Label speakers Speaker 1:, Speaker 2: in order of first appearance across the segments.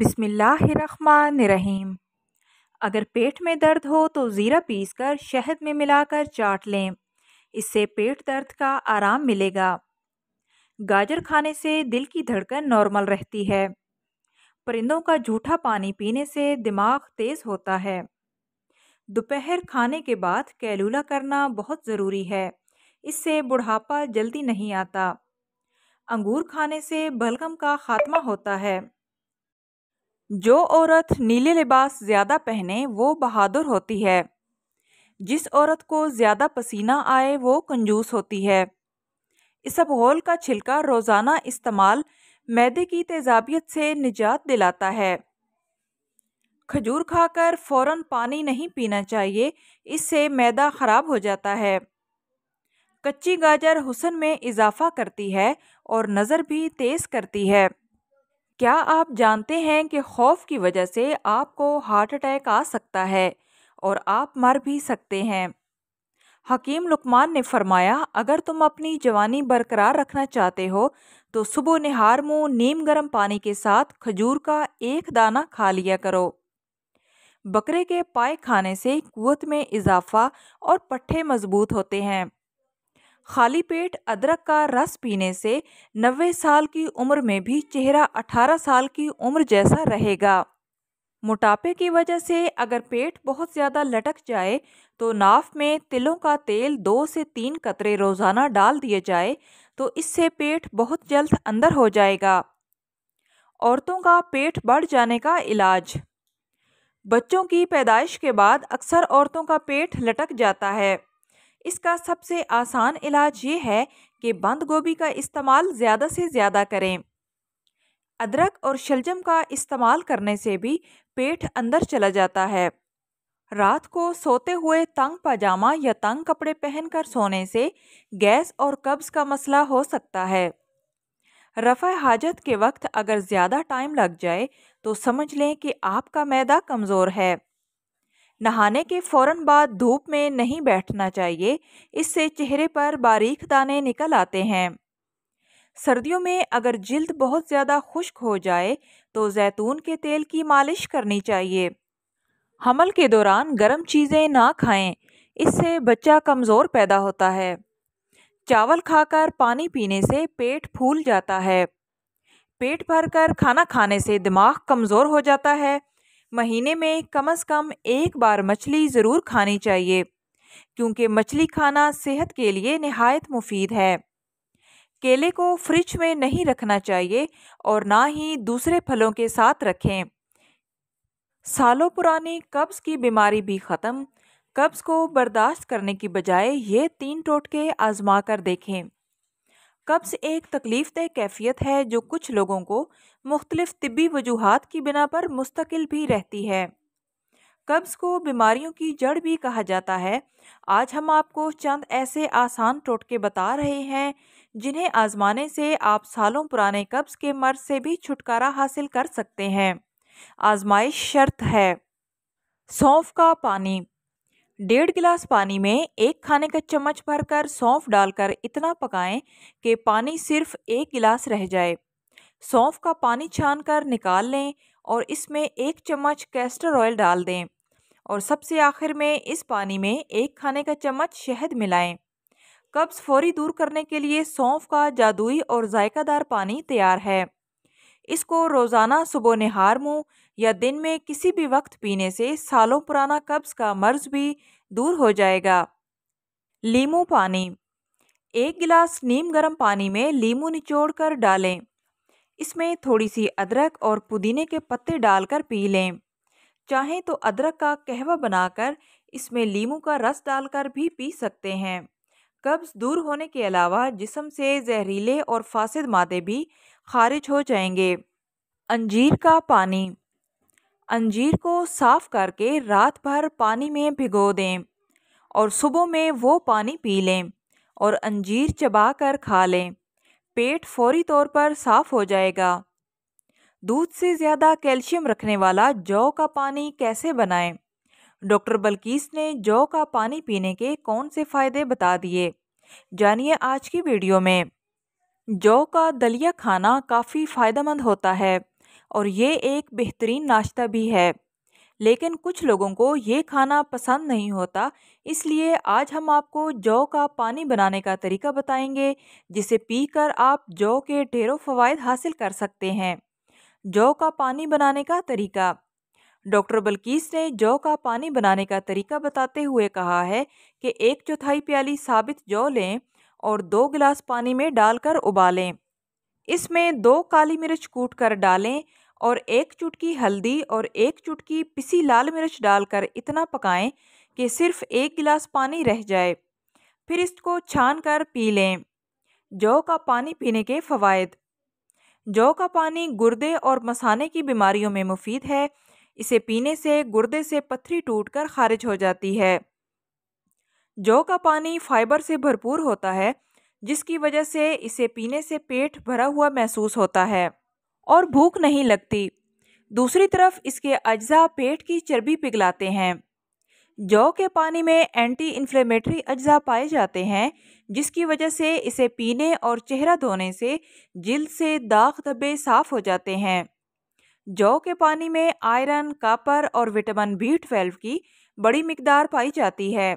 Speaker 1: बिसमीम अगर पेट में दर्द हो तो ज़ीरा पीसकर शहद में मिलाकर चाट लें इससे पेट दर्द का आराम मिलेगा गाजर खाने से दिल की धड़कन नॉर्मल रहती है परिंदों का झूठा पानी पीने से दिमाग तेज़ होता है दोपहर खाने के बाद कैलूला करना बहुत ज़रूरी है इससे बुढ़ापा जल्दी नहीं आता अंगूर खाने से बलगम का खात्मा होता है जो औरत नीले लिबास ज़्यादा पहने वो बहादुर होती है जिस औरत को ज़्यादा पसीना आए वो कंजूस होती है इसबगोल का छिलका रोज़ाना इस्तेमाल मैदे की तेजाबियत से निजात दिलाता है खजूर खाकर फौरन पानी नहीं पीना चाहिए इससे मैदा ख़राब हो जाता है कच्ची गाजर हुसन में इजाफ़ा करती है और नज़र भी तेज़ करती है क्या आप जानते हैं कि खौफ की वजह से आपको हार्ट अटैक आ सकता है और आप मर भी सकते हैं हकीम लुकमान ने फरमाया अगर तुम अपनी जवानी बरकरार रखना चाहते हो तो सुबह निहार मुँह नीम गर्म पानी के साथ खजूर का एक दाना खा लिया करो बकरे के पाए खाने से कुत में इजाफा और पट्ठे मजबूत होते हैं खाली पेट अदरक का रस पीने से 90 साल की उम्र में भी चेहरा अठारह साल की उम्र जैसा रहेगा मोटापे की वजह से अगर पेट बहुत ज़्यादा लटक जाए तो नाफ में तिलों का तेल दो से तीन कतरे रोज़ाना डाल दिए जाए तो इससे पेट बहुत जल्द अंदर हो जाएगा औरतों का पेट बढ़ जाने का इलाज बच्चों की पैदाइश के बाद अक्सर औरतों का पेट लटक जाता है इसका सबसे आसान इलाज ये है कि बंद गोभी का इस्तेमाल ज़्यादा से ज़्यादा करें अदरक और शलजम का इस्तेमाल करने से भी पेट अंदर चला जाता है रात को सोते हुए तंग पाजामा या तंग कपड़े पहनकर सोने से गैस और कब्ज़ का मसला हो सकता है रफ़ हाजत के वक्त अगर ज़्यादा टाइम लग जाए तो समझ लें कि आपका मैदा कमज़ोर है नहाने के फ़ौर बाद धूप में नहीं बैठना चाहिए इससे चेहरे पर बारीक दाने निकल आते हैं सर्दियों में अगर जल्द बहुत ज़्यादा खुश्क हो जाए तो जैतून के तेल की मालिश करनी चाहिए हमल के दौरान गर्म चीज़ें ना खाएं इससे बच्चा कमज़ोर पैदा होता है चावल खाकर पानी पीने से पेट फूल जाता है पेट भरकर खाना खाने से दिमाग कमज़ोर हो जाता है महीने में कम से कम एक बार मछली ज़रूर खानी चाहिए क्योंकि मछली खाना सेहत के लिए नहायत मुफीद है केले को फ्रिज में नहीं रखना चाहिए और ना ही दूसरे फलों के साथ रखें सालों पुरानी कब्ज़ की बीमारी भी ख़त्म कब्ज़ को बर्दाश्त करने की बजाय ये तीन टोटके आजमा कर देखें कब्ज़ एक तकलीफ़ दह कैफियत है जो कुछ लोगों को मुख्तलिफ़ तबी वजूहत की बिना पर मुस्तकिल भी रहती है कब्ज़ को बीमारियों की जड़ भी कहा जाता है आज हम आपको चंद ऐसे आसान टोटके बता रहे हैं जिन्हें आजमाने से आप सालों पुराने कब्ज़ के मर्ज से भी छुटकारा हासिल कर सकते हैं आजमाइश शर्त है सौंफ का पानी डेढ़ गिलास पानी में एक खाने का चम्मच भरकर सौंफ डालकर इतना पकाएं कि पानी सिर्फ एक गिलास रह जाए सौंफ का पानी छान कर निकाल लें और इसमें एक चम्मच कैस्टर ऑयल डाल दें और सबसे आखिर में इस पानी में एक खाने का चम्मच शहद मिलाएं। कब्ज़ फौरी दूर करने के लिए सौंफ का जादुई और जायकादार पानी तैयार है इसको रोज़ाना सुबह नहार मुँह या दिन में किसी भी वक्त पीने से सालों पुराना कब्ज़ का मर्ज भी दूर हो जाएगा लीमू पानी एक गिलास नीम गर्म पानी में लीमू निचोड़ कर डालें इसमें थोड़ी सी अदरक और पुदीने के पत्ते डालकर पी लें चाहें तो अदरक का कहवा बनाकर इसमें लीमू का रस डालकर भी पी सकते हैं कब्ज़ दूर होने के अलावा जिसम से जहरीले और फासद मादे भी खारिज हो जाएंगे अंजीर का पानी अंजीर को साफ करके रात भर पानी में भिगो दें और सुबह में वो पानी पी लें और अंजीर चबा कर खा लें पेट फौरी तौर पर साफ हो जाएगा दूध से ज़्यादा कैल्शियम रखने वाला जौ का पानी कैसे बनाएं? डॉक्टर बल्कीस ने जौ का पानी पीने के कौन से फ़ायदे बता दिए जानिए आज की वीडियो में जौ का दलिया खाना काफ़ी फ़ायदेमंद होता है और ये एक बेहतरीन नाश्ता भी है लेकिन कुछ लोगों को ये खाना पसंद नहीं होता इसलिए आज हम आपको जौ का पानी बनाने का तरीका बताएंगे जिसे पीकर आप जौ के ढेरों फ़वाद हासिल कर सकते हैं जौ का पानी बनाने का तरीका डॉक्टर बल्कीस ने जौ का पानी बनाने का तरीका बताते हुए कहा है कि एक चौथाई प्याली साबित जौ लें और दो गिलास पानी में डालकर उबालें इसमें दो काली मिर्च कूट कर डालें और एक चुटकी हल्दी और एक चुटकी पिसी लाल मिर्च डालकर इतना पकाएं कि सिर्फ एक गिलास पानी रह जाए फिर इसको छान कर पी लें जौ का पानी पीने के फ़वाद जौ का पानी गुर्दे और मसाने की बीमारियों में मुफीद है इसे पीने से गुर्दे से पत्थरी टूटकर खारिज हो जाती है जौ का पानी फाइबर से भरपूर होता है जिसकी वजह से इसे पीने से पेट भरा हुआ महसूस होता है और भूख नहीं लगती दूसरी तरफ इसके अज्जा पेट की चर्बी पिघलाते हैं जौ के पानी में एंटी इन्फ्लेमेटरी अज्जा पाए जाते हैं जिसकी वजह से इसे पीने और चेहरा धोने से जिल से दाग धब्बे साफ हो जाते हैं जौ के पानी में आयरन कापर और विटामिन बी ट्वेल्व की बड़ी मकदार पाई जाती है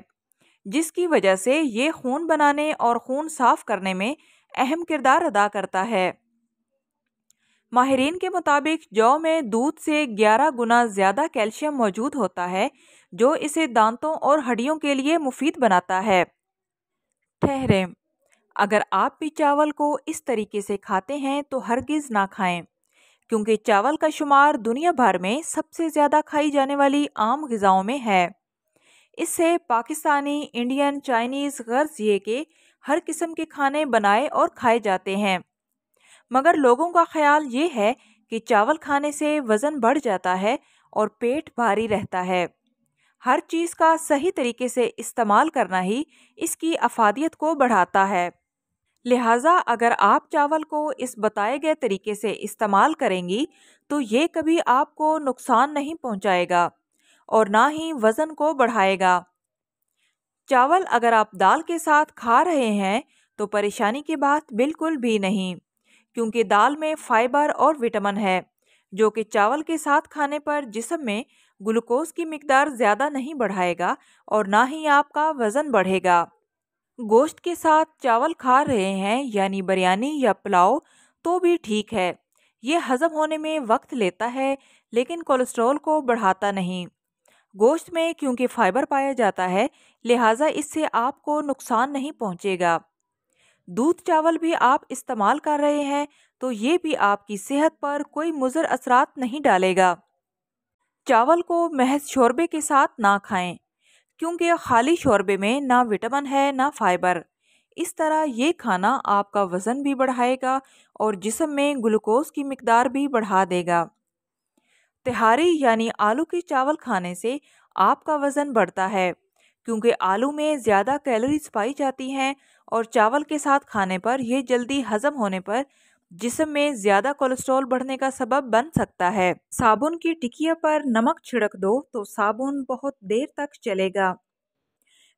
Speaker 1: जिसकी वजह से ये खून बनाने और खून साफ करने में अहम किरदार अदा करता है माहरीन के मुताबिक जौ में दूध से 11 गुना ज़्यादा कैल्शियम मौजूद होता है जो इसे दांतों और हड्डियों के लिए मुफीद बनाता है ठहरें अगर आप भी चावल को इस तरीके से खाते हैं तो हरगिज़ ना खाएं क्योंकि चावल का शुमार दुनिया भर में सबसे ज़्यादा खाई जाने वाली आम गज़ाओं में है इससे पाकिस्तानी इंडियन चाइनीज़ गर्ज ये कि हर किस्म के खाने बनाए और खाए जाते हैं मगर लोगों का ख्याल ये है कि चावल खाने से वज़न बढ़ जाता है और पेट भारी रहता है हर चीज़ का सही तरीके से इस्तेमाल करना ही इसकी अफादियत को बढ़ाता है लिहाजा अगर आप चावल को इस बताए गए तरीके से इस्तेमाल करेंगी तो ये कभी आपको नुकसान नहीं पहुंचाएगा। और ना ही वज़न को बढ़ाएगा चावल अगर आप दाल के साथ खा रहे हैं तो परेशानी की बात बिल्कुल भी नहीं क्योंकि दाल में फाइबर और विटामिन है जो कि चावल के साथ खाने पर जिसम में ग्लूकोज की मकदार ज़्यादा नहीं बढ़ाएगा और ना ही आपका वज़न बढ़ेगा गोश्त के साथ चावल खा रहे हैं यानी बिरयानी या पुलाव तो भी ठीक है ये हज़म होने में वक्त लेता है लेकिन कोलेस्ट्रॉल को बढ़ाता नहीं गोश्त में क्योंकि फाइबर पाया जाता है लिहाजा इससे आपको नुकसान नहीं पहुंचेगा दूध चावल भी आप इस्तेमाल कर रहे हैं तो ये भी आपकी सेहत पर कोई मुजर असरात नहीं डालेगा चावल को महज शोरबे के साथ ना खाएं क्योंकि खाली शोरबे में ना विटामिन है ना फाइबर इस तरह ये खाना आपका वज़न भी बढ़ाएगा और जिसम में ग्लूकोज की मकदार भी बढ़ा देगा तिहारी यानी आलू के चावल खाने से आपका वज़न बढ़ता है क्योंकि आलू में ज़्यादा कैलोरीज पाई जाती हैं और चावल के साथ खाने पर यह जल्दी हजम होने पर जिसम में ज़्यादा कोलेस्ट्रॉल बढ़ने का सबब बन सकता है साबुन की टिकिया पर नमक छिड़क दो तो साबुन बहुत देर तक चलेगा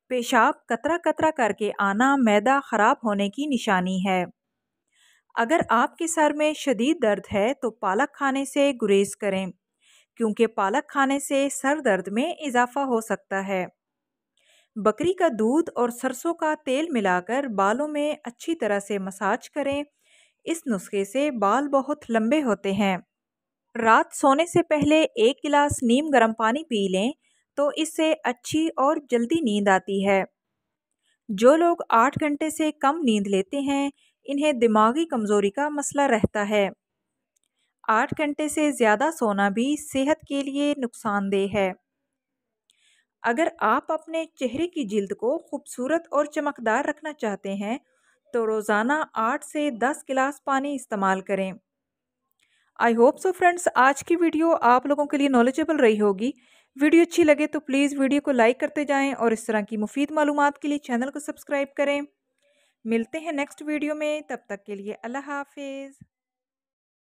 Speaker 1: पेशाब कतरा कतरा करके आना मैदा ख़राब होने की निशानी है अगर आपके सर में शदीद दर्द है तो पालक खाने से गुरेज करें क्योंकि पालक खाने से सर दर्द में इजाफा हो सकता है बकरी का दूध और सरसों का तेल मिलाकर बालों में अच्छी तरह से मसाज करें इस नुस्खे से बाल बहुत लंबे होते हैं रात सोने से पहले एक गिलास नीम गर्म पानी पी लें तो इससे अच्छी और जल्दी नींद आती है जो लोग आठ घंटे से कम नींद लेते हैं इन्हें दिमागी कमज़ोरी का मसला रहता है आठ घंटे से ज़्यादा सोना भी सेहत के लिए नुकसानदेह है अगर आप अपने चेहरे की जिल्द को खूबसूरत और चमकदार रखना चाहते हैं तो रोज़ाना आठ से दस गिलास पानी इस्तेमाल करें आई होप सो फ्रेंड्स आज की वीडियो आप लोगों के लिए नॉलेजेबल रही होगी वीडियो अच्छी लगे तो प्लीज़ वीडियो को लाइक करते जाएं और इस तरह की मुफीद मालूम के लिए चैनल को सब्सक्राइब करें मिलते हैं नेक्स्ट वीडियो में तब तक के लिए अल्लाह हाफिज़